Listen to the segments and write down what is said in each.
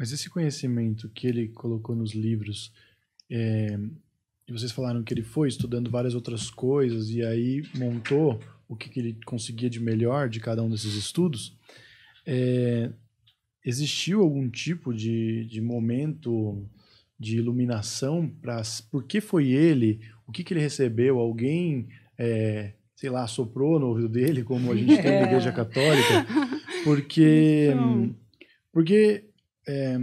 Mas esse conhecimento que ele colocou nos livros, é, e vocês falaram que ele foi estudando várias outras coisas e aí montou o que, que ele conseguia de melhor de cada um desses estudos, é, existiu algum tipo de, de momento de iluminação para por que foi ele, o que, que ele recebeu, alguém, é, sei lá, soprou no ouvido dele, como a gente é. tem na é. Igreja Católica, porque, então. porque é,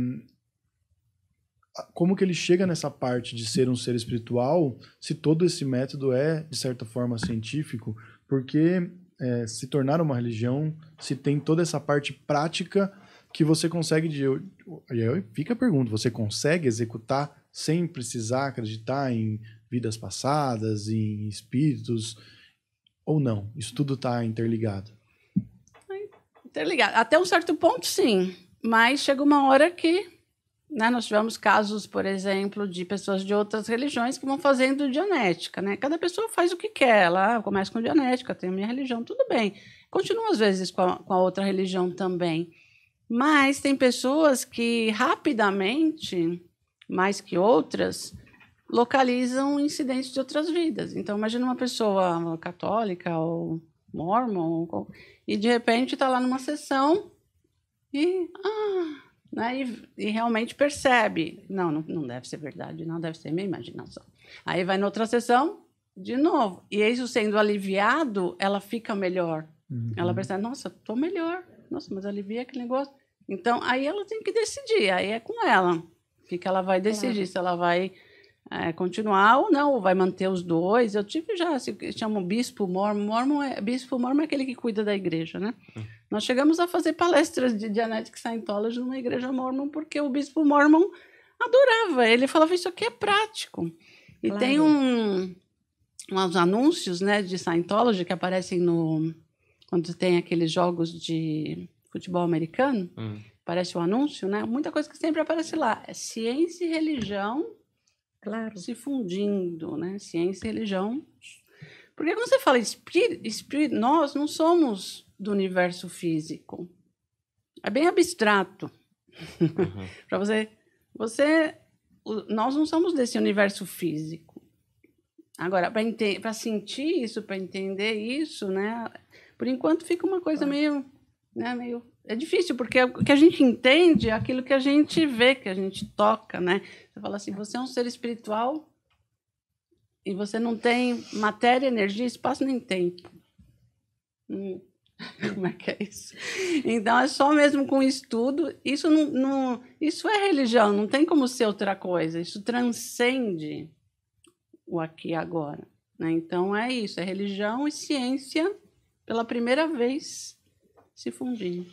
como que ele chega nessa parte de ser um ser espiritual, se todo esse método é, de certa forma, científico, porque é, se tornar uma religião, se tem toda essa parte prática que você consegue de. Eu, eu, fica a pergunta, você consegue executar sem precisar acreditar em vidas passadas, em espíritos, ou não? Isso tudo está interligado. Tá interligado. Até um certo ponto, sim. Mas chega uma hora que né, nós tivemos casos, por exemplo, de pessoas de outras religiões que vão fazendo dianética. Né? Cada pessoa faz o que quer. Ela começa com dianética, tem a minha religião, tudo bem. Continua, às vezes, com a, com a outra religião também. Mas tem pessoas que rapidamente, mais que outras, localizam incidentes de outras vidas. Então, imagina uma pessoa católica ou mormon, e de repente está lá numa sessão e, ah, né, e, e, realmente percebe. Não, não, não deve ser verdade, não deve ser minha imaginação. Aí vai noutra sessão, de novo. E isso sendo aliviado, ela fica melhor. Uhum. Ela percebe, nossa, tô melhor. Nossa, mas alivia aquele negócio. Então, aí ela tem que decidir, aí é com ela. O que, que ela vai decidir? É. Se ela vai é, continuar ou não, ou vai manter os dois. Eu tive já, se chamam bispo mormon, mormon é, bispo mormon é aquele que cuida da igreja, né? Hum. Nós chegamos a fazer palestras de Dianetic Scientology numa igreja mormon, porque o bispo mormon adorava, ele falava, isso aqui é prático. E claro. tem um, uns anúncios né, de Scientology que aparecem no... Quando tem aqueles jogos de futebol americano, hum. aparece o um anúncio, né? Muita coisa que sempre aparece lá. É ciência e religião Claro. Se fundindo, né? Ciência e religião. Porque quando você fala espírito, espírito, nós não somos do universo físico. É bem abstrato. Uhum. Para você, você, nós não somos desse universo físico. Agora, para sentir isso, para entender isso, né? Por enquanto fica uma coisa meio né, meio é difícil, porque o que a gente entende é aquilo que a gente vê, que a gente toca, né? Você fala assim, você é um ser espiritual e você não tem matéria, energia, espaço nem tempo. Hum. Como é que é isso? Então é só mesmo com estudo. Isso não, não, isso é religião. Não tem como ser outra coisa. Isso transcende o aqui e agora. Né? Então é isso. É religião e ciência pela primeira vez se fundir.